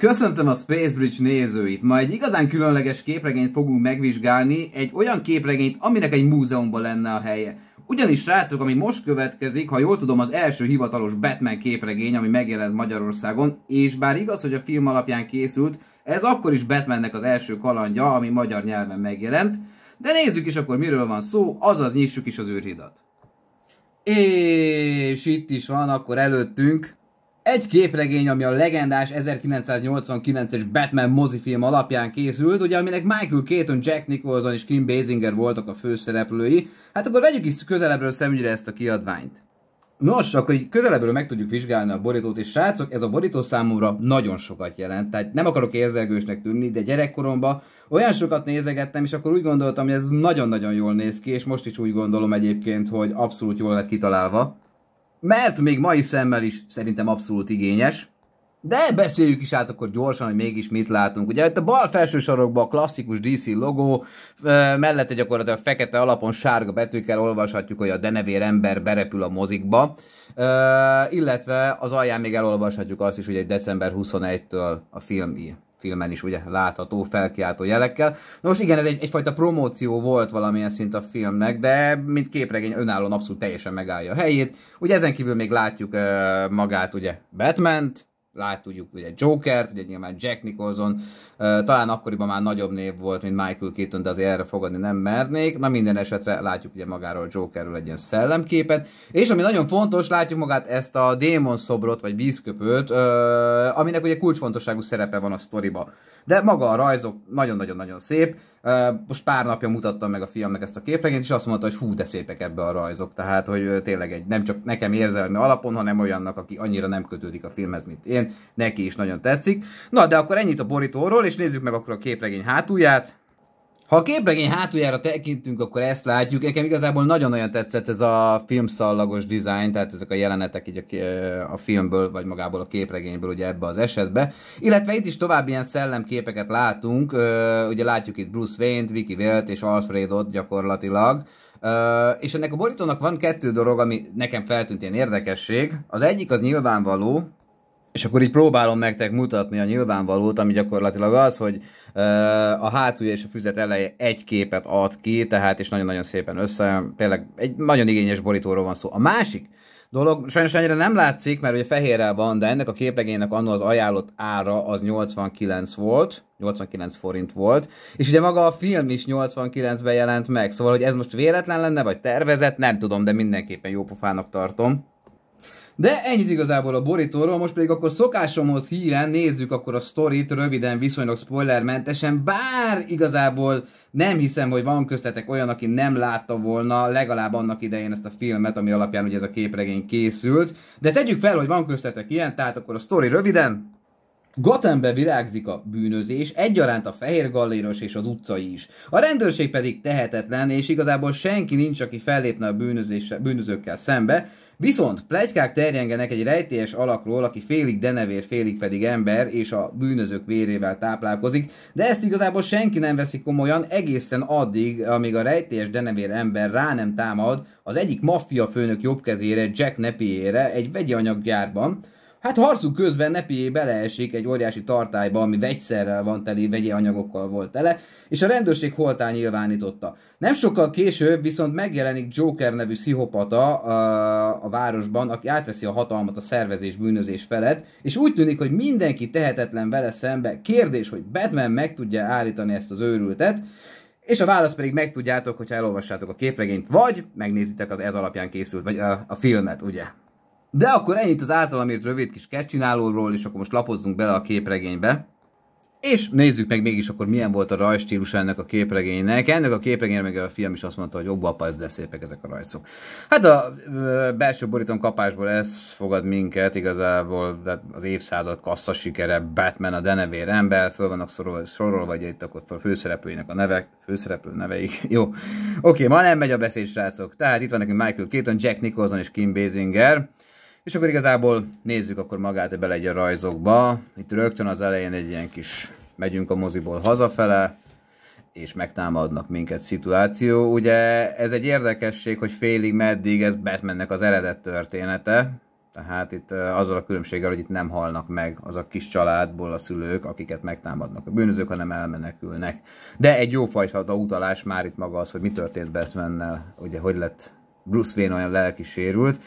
Köszöntöm a Space Bridge nézőit! Ma egy igazán különleges képregényt fogunk megvizsgálni, egy olyan képregényt, aminek egy múzeumban lenne a helye. Ugyanis, srácok, ami most következik, ha jól tudom, az első hivatalos Batman képregény, ami megjelent Magyarországon, és bár igaz, hogy a film alapján készült, ez akkor is Batmannek az első kalandja, ami magyar nyelven megjelent. De nézzük is akkor miről van szó, azaz nyissuk is az űrhidat. És itt is van akkor előttünk egy képregény, ami a legendás 1989-es Batman mozifilm alapján készült, ugye aminek Michael Keaton, Jack Nicholson és Kim Basinger voltak a főszereplői. Hát akkor vegyük is közelebbről szemügyre ezt a kiadványt. Nos, akkor így közelebbről meg tudjuk vizsgálni a borítót, és srácok, ez a borító számomra nagyon sokat jelent. Tehát nem akarok érzelgősnek tűnni, de gyerekkoromban olyan sokat nézegettem, és akkor úgy gondoltam, hogy ez nagyon-nagyon jól néz ki, és most is úgy gondolom egyébként, hogy abszolút jól lett kitalálva mert még mai szemmel is szerintem abszolút igényes. De beszéljük is át akkor gyorsan, hogy mégis mit látunk. Ugye itt a bal felső sarokban a klasszikus DC logó, mellette gyakorlatilag fekete alapon sárga betűkkel olvashatjuk, hogy a denevér ember berepül a mozikba. Illetve az alján még elolvashatjuk azt is, hogy egy december 21-től a film ír filmen is ugye látható felkiáltó jelekkel. Nos most igen, ez egy, egyfajta promóció volt valamilyen szint a filmnek, de mint képregény önállóan abszolút teljesen megállja a helyét. Ugye ezen kívül még látjuk uh, magát ugye Batman-t, látjuk ugye Jokert, ugye nyilván Jack Nicholson, talán akkoriban már nagyobb név volt, mint Michael Keaton, de azért erre fogadni nem mernék. Na minden esetre látjuk ugye magáról Jokerről egy ilyen szellemképet, és ami nagyon fontos, látjuk magát ezt a démon szobrot, vagy bízköpőt, aminek ugye kulcsfontosságú szerepe van a sztoriba. De maga a rajzok nagyon-nagyon-nagyon szép. Most pár napja mutattam meg a fiamnak ezt a képregényt, és azt mondta, hogy hú, de szépek ebbe a rajzok. Tehát, hogy tényleg egy, nem csak nekem érzelmi alapon, hanem olyannak, aki annyira nem kötődik a filmhez, mint én, neki is nagyon tetszik. Na, de akkor ennyit a borítóról, és nézzük meg akkor a képregény hátulját. Ha a képregény hátuljára tekintünk, akkor ezt látjuk. Nekem igazából nagyon-nagyon tetszett ez a filmszallagos dizájn, tehát ezek a jelenetek így a, a filmből, vagy magából a képregényből ugye ebbe az esetbe. Illetve itt is további ilyen szellemképeket látunk. Ugye látjuk itt Bruce Wayne-t, Vicky Vale-t és Alfredot gyakorlatilag. és ennek a borítónak van kettő dolog, ami nekem feltűnt ilyen érdekesség. Az egyik az nyilvánvaló, és akkor így próbálom nektek mutatni a nyilvánvalót, ami gyakorlatilag az, hogy a hátulja és a füzet eleje egy képet ad ki, tehát és nagyon-nagyon szépen össze, tényleg egy nagyon igényes borítóról van szó. A másik dolog, sajnos ennyire nem látszik, mert ugye fehérrel van, de ennek a képregénynek annó az ajánlott ára az 89 volt, 89 forint volt, és ugye maga a film is 89-ben jelent meg, szóval hogy ez most véletlen lenne, vagy tervezett, nem tudom, de mindenképpen pofának tartom. De ennyit igazából a borítóról, most pedig akkor szokásomhoz híven nézzük akkor a sztorit röviden, viszonylag spoilermentesen, bár igazából nem hiszem, hogy van köztetek olyan, aki nem látta volna legalább annak idején ezt a filmet, ami alapján ugye ez a képregény készült. De tegyük fel, hogy van köztetek ilyen, tehát akkor a sztori röviden, Gotenbe virágzik a bűnözés, egyaránt a fehér galléros és az utcai is. A rendőrség pedig tehetetlen, és igazából senki nincs, aki fellépne a bűnözőkkel szembe, Viszont plegykák terjengenek egy rejtélyes alakról, aki félig denevér, félig pedig ember, és a bűnözők vérével táplálkozik, de ezt igazából senki nem veszi komolyan egészen addig, amíg a rejtélyes denevér ember rá nem támad az egyik maffia főnök jobb kezére, Jack Nepiére egy vegyi anyaggyárban, Hát harcunk közben Nepié beleesik egy óriási tartályba, ami vegyszerrel van teli, vegyi anyagokkal volt tele, és a rendőrség holtán nyilvánította. Nem sokkal később viszont megjelenik Joker nevű szihopata a, a városban, aki átveszi a hatalmat a szervezés bűnözés felett, és úgy tűnik, hogy mindenki tehetetlen vele szembe. Kérdés, hogy Batman meg tudja állítani ezt az őrültet, és a választ pedig megtudjátok, hogyha elolvassátok a képregényt, vagy megnézitek az ez alapján készült, vagy a, a filmet, ugye? De akkor ennyit az általam írt rövid kis kecsinálóról, és akkor most lapozzunk bele a képregénybe. És nézzük meg mégis akkor milyen volt a rajstílus ennek a képregénynek. Ennek a képregénynek meg a fiam is azt mondta, hogy obba apa, ez de szépek ezek a rajzok. Hát a belső borítom kapásból ez fogad minket igazából hát az évszázad kassza sikere, Batman a denevér ember, föl vannak sorolva, sorolva vagy itt akkor a főszereplőinek a nevek, főszereplő neveik. Jó, oké, ma nem megy a beszéd, srácok. Tehát itt van nekünk Michael Keaton, Jack Nicholson és Kim Basinger. És akkor igazából nézzük akkor magát bele egy a rajzokba. Itt rögtön az elején egy ilyen kis megyünk a moziból hazafele, és megtámadnak minket szituáció. Ugye ez egy érdekesség, hogy félig meddig ez Batmannek az eredet története, tehát itt azzal a különbséggel, hogy itt nem halnak meg az a kis családból a szülők, akiket megtámadnak a bűnözők, hanem elmenekülnek. De egy jófajta utalás már itt maga az, hogy mi történt Batmannel, ugye hogy lett Bruce Wayne olyan lelki sérült.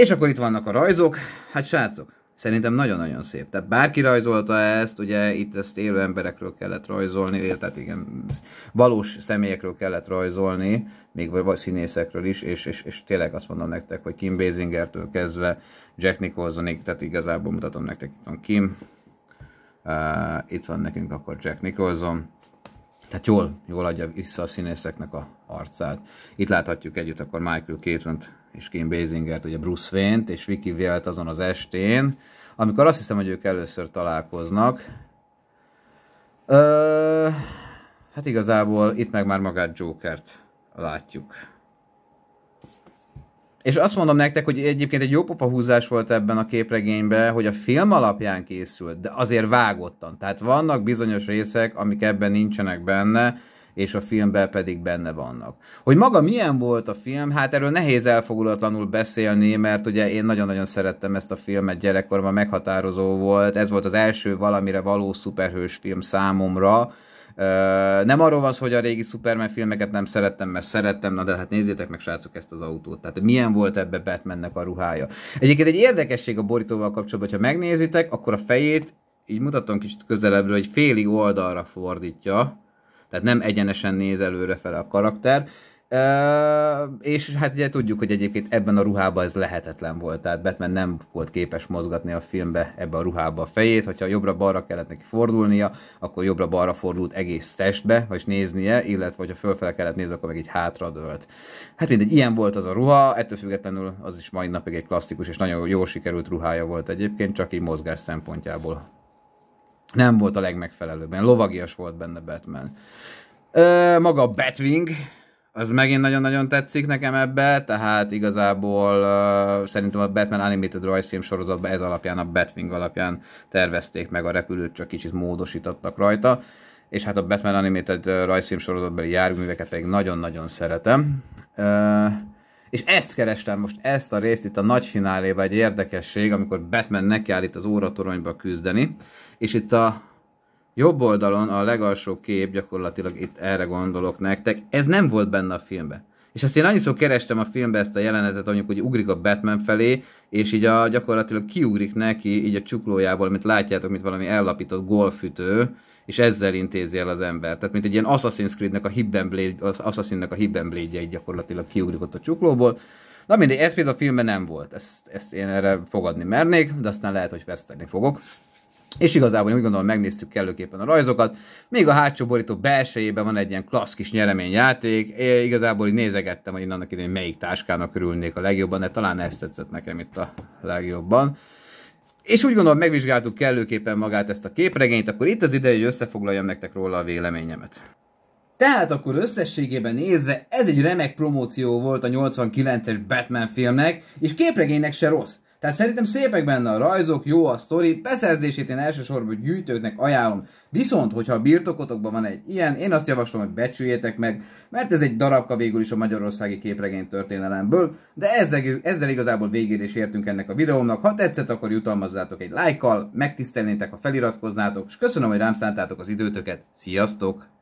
És akkor itt vannak a rajzok. Hát srácok, szerintem nagyon-nagyon szép. Tehát bárki rajzolta ezt, ugye itt ezt élő emberekről kellett rajzolni, tehát igen, valós személyekről kellett rajzolni, még vagy színészekről is, és, és, és tényleg azt mondom nektek, hogy Kim Basingertől kezdve Jack Nicholsonig, tehát igazából mutatom nektek itt van Kim, uh, itt van nekünk akkor Jack Nicholson, tehát jól, jól adja vissza a színészeknek a arcát. Itt láthatjuk együtt akkor Michael keaton és Kim Basingert, ugye Bruce Wayne-t, és Vicky Vielt azon az estén, amikor azt hiszem, hogy ők először találkoznak. Ö, hát igazából itt meg már magát Jokert látjuk. És azt mondom nektek, hogy egyébként egy jó popa húzás volt ebben a képregényben, hogy a film alapján készült, de azért vágottan. Tehát vannak bizonyos részek, amik ebben nincsenek benne, és a filmben pedig benne vannak. Hogy maga milyen volt a film, hát erről nehéz elfogulatlanul beszélni, mert ugye én nagyon-nagyon szerettem ezt a filmet gyerekkoromban, meghatározó volt, ez volt az első valamire való szuperhős film számomra, nem arról van hogy a régi Superman filmeket nem szerettem, mert szerettem, na de hát nézzétek meg, srácok, ezt az autót. Tehát milyen volt ebbe Batmannek a ruhája. Egyébként egy érdekesség a borítóval kapcsolatban, ha megnézitek, akkor a fejét, így mutatom kicsit közelebbről, hogy félig oldalra fordítja, tehát nem egyenesen néz előre fel a karakter. Uh, és hát ugye tudjuk, hogy egyébként ebben a ruhában ez lehetetlen volt, tehát Batman nem volt képes mozgatni a filmbe ebbe a ruhába a fejét, hogyha jobbra-balra kellett neki fordulnia, akkor jobbra-balra fordult egész testbe, vagy néznie, illetve hogyha fölfele kellett nézni, akkor meg egy hátra dölt. Hát mindegy, ilyen volt az a ruha, ettől függetlenül az is mai napig egy klasszikus és nagyon jól sikerült ruhája volt egyébként, csak így mozgás szempontjából nem volt a legmegfelelőbb. Ilyen lovagias volt benne Batman. Ö, maga a Batwing, az megint nagyon-nagyon tetszik nekem ebbe, tehát igazából uh, szerintem a Batman Animated rajzfilm sorozatban ez alapján, a Batwing alapján tervezték meg a repülőt, csak kicsit módosítottak rajta, és hát a Batman Animated rajzfilm sorozatban járműveket pedig nagyon-nagyon szeretem. Uh, és ezt kerestem most, ezt a részt itt a nagy fináléban egy érdekesség, amikor Batman itt az óratoronyba küzdeni, és itt a jobb oldalon a legalsó kép, gyakorlatilag itt erre gondolok nektek, ez nem volt benne a filmben. És ezt én annyiszor kerestem a filmbe ezt a jelenetet, mondjuk, hogy ugrik a Batman felé, és így a, gyakorlatilag kiugrik neki, így a csuklójából, amit látjátok, mint valami ellapított golfütő, és ezzel intézi el az ember. Tehát, mint egy ilyen Assassin's Creed-nek a Hidden Blade, az Assassinnek a Hidden blade gyakorlatilag kiugrik ott a csuklóból. Na mindegy, ez például a filmben nem volt, ezt, ezt én erre fogadni mernék, de aztán lehet, hogy veszteni fogok. És igazából úgy gondolom megnéztük kellőképpen a rajzokat. Még a hátsó borító belsejében van egy ilyen klassz kis nyereményjáték. Én igazából így nézegettem, hogy én annak idején melyik táskának örülnék a legjobban, de talán ezt tetszett nekem itt a legjobban. És úgy gondolom, megvizsgáltuk kellőképpen magát ezt a képregényt, akkor itt az ideje, hogy összefoglaljam nektek róla a véleményemet. Tehát akkor összességében nézve, ez egy remek promóció volt a 89-es Batman filmnek, és képregénynek se rossz. Tehát szerintem szépek benne a rajzok, jó a sztori, beszerzését én elsősorban gyűjtőknek ajánlom. Viszont, hogyha a birtokotokban van egy ilyen, én azt javaslom, hogy becsüljétek meg, mert ez egy darabka végül is a magyarországi képregény történelemből, de ezzel, ezzel igazából végére is értünk ennek a videónak. Ha tetszett, akkor jutalmazzátok egy lájkkal, megtisztelnétek, ha feliratkoznátok, és köszönöm, hogy rám szántátok az időtöket. Sziasztok!